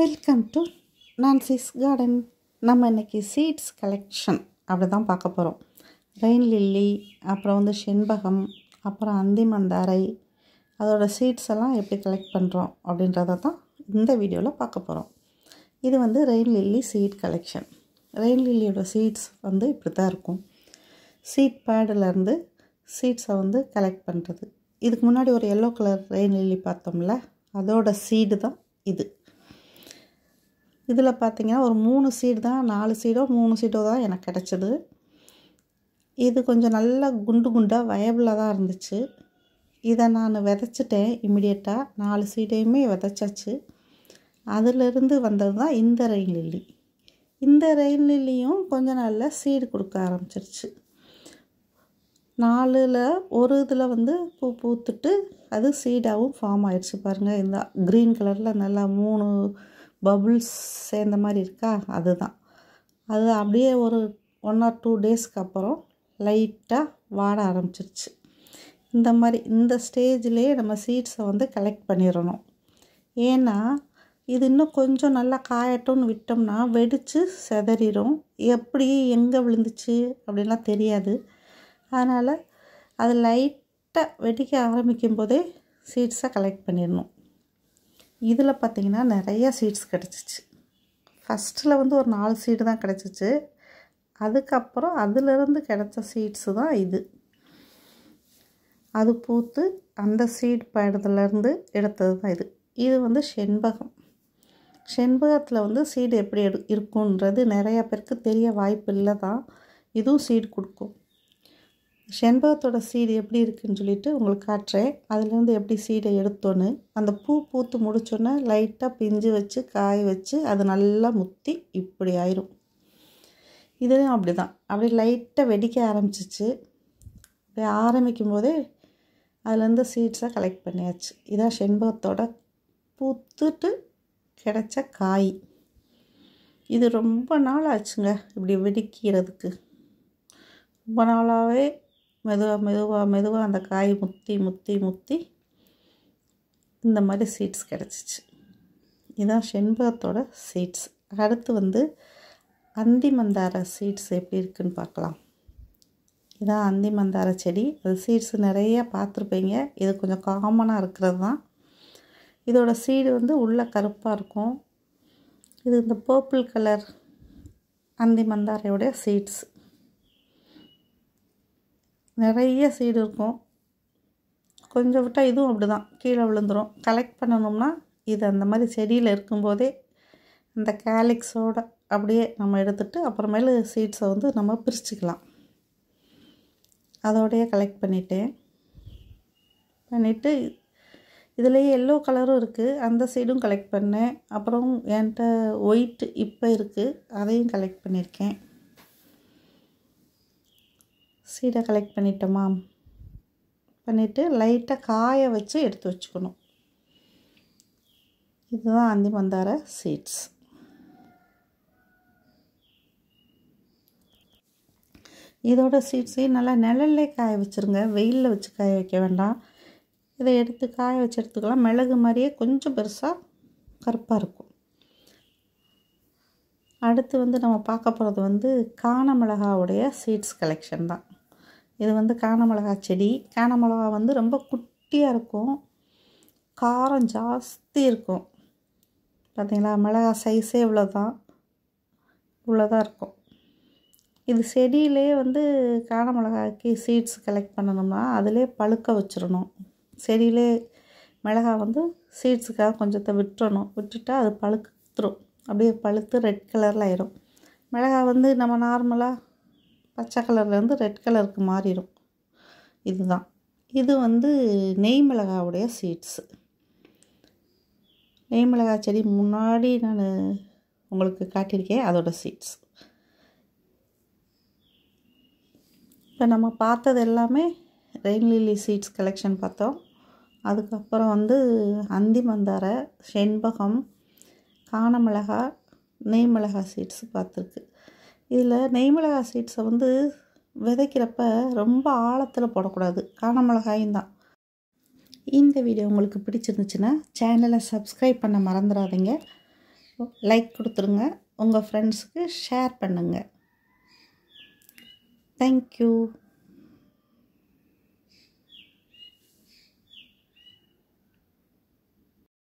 welcome to Nancy's garden நம்ம இன்றைக்கி seeds collection அப்படி தான் பார்க்க போகிறோம் ரெயின் லில்லி அப்புறம் வந்து செண்பகம் அப்புறம் அந்திமந்தாரை அதோடய சீட்ஸ் எல்லாம் எப்படி கலெக்ட் பண்ணுறோம் அப்படின்றத தான் இந்த வீடியோவில் பார்க்க போகிறோம் இது வந்து rain lily seed collection rain லில்லியோட சீட்ஸ் வந்து இப்படி தான் இருக்கும் சீட் பேடிலேருந்து சீட்ஸை வந்து கலெக்ட் பண்ணுறது இதுக்கு முன்னாடி ஒரு எல்லோ கலர் ரெயின் லில்லி பார்த்தோம்ல அதோட சீடு தான் இது இதில் பார்த்திங்கன்னா ஒரு மூணு சீடு தான் நாலு சீடோ மூணு சீடோ தான் எனக்கு கிடச்சிது இது கொஞ்சம் நல்லா குண்டு குண்டாக வயபிளாக தான் இருந்துச்சு இதை நான் விதைச்சிட்டேன் இமிடியட்டாக நாலு சீடையுமே விதைச்சாச்சு அதிலிருந்து வந்தது தான் இந்த ரயில் லில்லி இந்த ரயில் லில்லியும் கொஞ்ச நாளில் சீடு கொடுக்க ஆரம்பிச்சிருச்சு நாலில் ஒரு இதில் வந்து பூ பூத்துட்டு அது சீடாகவும் ஃபார்ம் ஆயிடுச்சு பாருங்கள் இந்த க்ரீன் கலரில் நல்லா மூணு பபுள்ஸ் சேர்ந்த மாதிரி இருக்கா அதுதான் அது அப்படியே ஒரு ஒன் ஆர் டூ டேஸ்க்கு அப்புறம் லைட்டாக வாட ஆரம்பிச்சிருச்சு இந்த மாதிரி இந்த ஸ்டேஜ்லேயே நம்ம சீட்ஸை வந்து கலெக்ட் பண்ணிடணும் ஏன்னா இது இன்னும் கொஞ்சம் நல்லா காயட்டும்னு விட்டோம்னா வெடித்து செதறிடும் எப்படி எங்கே விழுந்துச்சு அப்படின்லாம் தெரியாது அதனால் அது லைட்டாக வெடிக்க ஆரம்பிக்கும் போதே சீட்ஸை கலெக்ட் பண்ணிடணும் இதில் பார்த்திங்கன்னா நிறையா சீட்ஸ் கிடச்சிச்சு ஃபஸ்ட்டில் வந்து ஒரு நாலு சீடு தான் கிடச்சிச்சு அதுக்கப்புறம் அதுலேருந்து கிடச்ச சீட்ஸு தான் இது அது பூத்து அந்த சீட் பயிரத்துலேருந்து எடுத்தது தான் இது இது வந்து செண்பகம் செண்பகத்தில் வந்து சீடு எப்படி எடு இருக்குன்றது நிறையா பேருக்கு தெரிய வாய்ப்பு இல்லை தான் இதுவும் சீடு கொடுக்கும் செண்பகத்தோட சீடு எப்படி இருக்குதுன்னு சொல்லிட்டு உங்களுக்கு காட்டுறேன் அதுலேருந்து எப்படி சீடை எடுத்தோன்னு அந்த பூ பூத்து முடிச்சோன்னே லைட்டாக பிஞ்சு வச்சு காய வச்சு அது நல்லா முத்தி இப்படி ஆயிரும் இதுவும் அப்படி தான் அப்படியே லைட்டாக வெடிக்க ஆரம்பிச்சிச்சு அப்படியே ஆரம்பிக்கும் போதே அதுலேருந்து சீட்ஸாக கலெக்ட் பண்ணியாச்சு இதான் செண்பகத்தோட பூத்துட்டு கிடச்ச காய் இது ரொம்ப நாள் ஆச்சுங்க இப்படி வெடிக்கிறதுக்கு ரொம்ப நாளாகவே மெதுவாக மெதுவாக மெதுவாக அந்த காய் முத்தி முத்தி முத்தி இந்த மாதிரி சீட்ஸ் கிடச்சிச்சு இதுதான் செண்பகத்தோட சீட்ஸ் அடுத்து வந்து அந்தி மந்தார சீட்ஸ் எப்படி இருக்குன்னு பார்க்கலாம் இதான் அந்தி மந்தார செடி அது சீட்ஸ் நிறையா பார்த்துருப்பீங்க இது கொஞ்சம் காமனாக இருக்கிறது தான் இதோட சீடு வந்து உள்ளே கருப்பாக இருக்கும் இது இந்த பர்பிள் கலர் அந்தி மந்தாரையோடைய சீட்ஸ் நிறைய சீடு இருக்கும் கொஞ்சம் விட்டால் இதுவும் அப்படி தான் கீழே விழுந்துடும் கலெக்ட் பண்ணணும்னா இது அந்த மாதிரி செடியில் இருக்கும்போதே இந்த கேலிக்ஸோட அப்படியே நம்ம எடுத்துகிட்டு அப்புறமேலு சீட்ஸை வந்து நம்ம பிரிச்சுக்கலாம் அதோடையே கலெக்ட் பண்ணிட்டேன் பண்ணிவிட்டு இதுலேயே எல்லோ கலரும் இருக்குது அந்த சைடும் கலெக்ட் பண்ணேன் அப்புறம் என்கிட்ட ஒயிட் இப்போ இருக்குது அதையும் கலெக்ட் பண்ணியிருக்கேன் சீடை கலெக்ட் பண்ணிட்டோமா பண்ணிவிட்டு லைட்டாக காய வச்சு எடுத்து வச்சுக்கணும் இதுதான் அந்தி மந்தார சீட்ஸ் இதோட சீட்ஸையும் நல்லா நிழல்லே காய வச்சுருங்க வெயிலில் வச்சு காய வைக்க வேண்டாம் இதை எடுத்து காய வச்சு எடுத்துக்கலாம் மிளகு மாதிரியே கொஞ்சம் பெருசாக கருப்பாக இருக்கும் அடுத்து வந்து நம்ம பார்க்க போகிறது வந்து காண மிளகாவுடைய சீட்ஸ் கலெக்ஷன் தான் இது வந்து காணமிளகா செடி காணமிளகா வந்து ரொம்ப குட்டியாக இருக்கும் காரம் ஜாஸ்தி இருக்கும் பார்த்திங்களா மிளகா சைஸே இவ்வளோதான் இவ்வளோதான் இருக்கும் இது செடியிலே வந்து காணமிளகாய்க்கு சீட்ஸ் கலெக்ட் பண்ணணும்னா அதிலே பழுக்க வச்சிடணும் செடியிலே மிளகா வந்து சீட்ஸுக்காக கொஞ்சத்தை விட்டுறணும் விட்டுட்டா அது பழுத்துரும் அப்படியே பழுத்து ரெட் கலரில் ஆயிரும் மிளகா வந்து நம்ம நார்மலாக பச்சை கலர்லேருந்து ரெட் கலருக்கு மாறிடும் இதுதான் இது வந்து நெய் மிளகாவுடைய சீட்ஸு நெய் மிளகா செடி முன்னாடி நான் உங்களுக்கு காட்டியிருக்கேன் அதோட சீட்ஸ் இப்போ நம்ம பார்த்தது எல்லாமே ரெயின் லில்லி சீட்ஸ் கலெக்ஷன் பார்த்தோம் அதுக்கப்புறம் வந்து அந்தி மந்தார செண்பகம் காணமிளகா நெய் மிளகா சீட்ஸு பார்த்துருக்கு இதில் நெய் மிளகாய் சீட்ஸை வந்து விதைக்கிறப்ப ரொம்ப ஆழத்தில் போடக்கூடாது காண மிளகாயும் தான் இந்த வீடியோ உங்களுக்கு பிடிச்சிருந்துச்சுன்னா சேனலை சப்ஸ்கிரைப் பண்ண மறந்துடாதீங்க லைக் கொடுத்துருங்க உங்கள் ஃப்ரெண்ட்ஸுக்கு ஷேர் பண்ணுங்கள் தேங்க்யூ